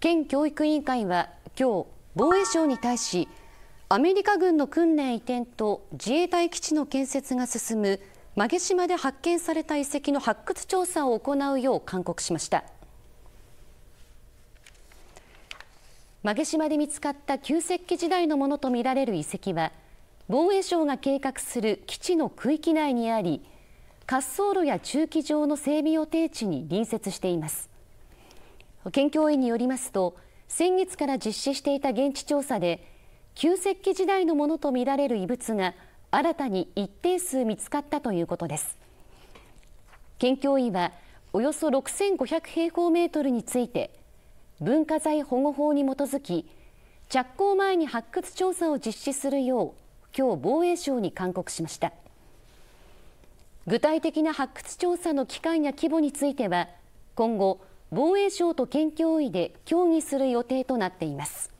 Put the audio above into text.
県教育委員会は今日防衛省に対しアメリカ軍の訓練移転と自衛隊基地の建設が進む馬毛島で発見された遺跡の発掘調査を行うよう勧告しました馬毛島で見つかった旧石器時代のものとみられる遺跡は防衛省が計画する基地の区域内にあり滑走路や駐機場の整備予定地に隣接しています県教委によりますと先月から実施していた現地調査で旧石器時代のものとみられる遺物が新たに一定数見つかったということです県教委はおよそ6500平方メートルについて文化財保護法に基づき着工前に発掘調査を実施するよう今日防衛省に勧告しました具体的な発掘調査の期間や規模については今後防衛省と県教委で協議する予定となっています。